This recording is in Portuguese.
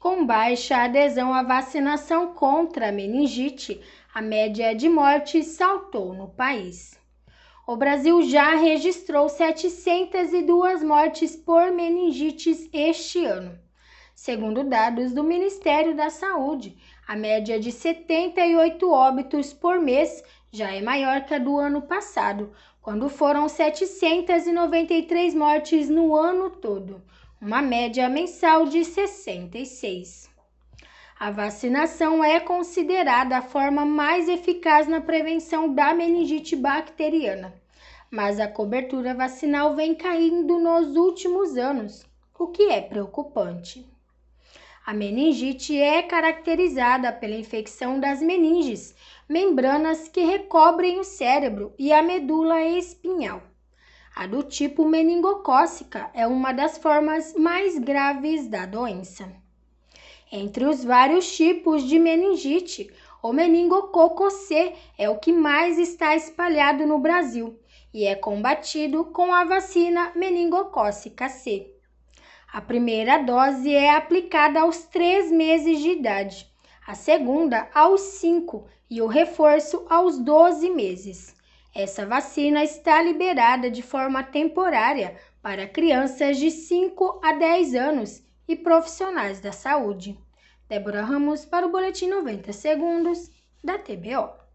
Com baixa adesão à vacinação contra a meningite, a média de mortes saltou no país. O Brasil já registrou 702 mortes por meningites este ano. Segundo dados do Ministério da Saúde, a média de 78 óbitos por mês já é maior que a do ano passado, quando foram 793 mortes no ano todo, uma média mensal de 66. A vacinação é considerada a forma mais eficaz na prevenção da meningite bacteriana, mas a cobertura vacinal vem caindo nos últimos anos, o que é preocupante. A meningite é caracterizada pela infecção das meninges, membranas que recobrem o cérebro e a medula espinhal. A do tipo meningocócica é uma das formas mais graves da doença. Entre os vários tipos de meningite, o meningococo C é o que mais está espalhado no Brasil e é combatido com a vacina meningocócica C. A primeira dose é aplicada aos 3 meses de idade, a segunda aos 5 e o reforço aos 12 meses. Essa vacina está liberada de forma temporária para crianças de 5 a 10 anos e profissionais da saúde. Débora Ramos para o Boletim 90 Segundos da TBO.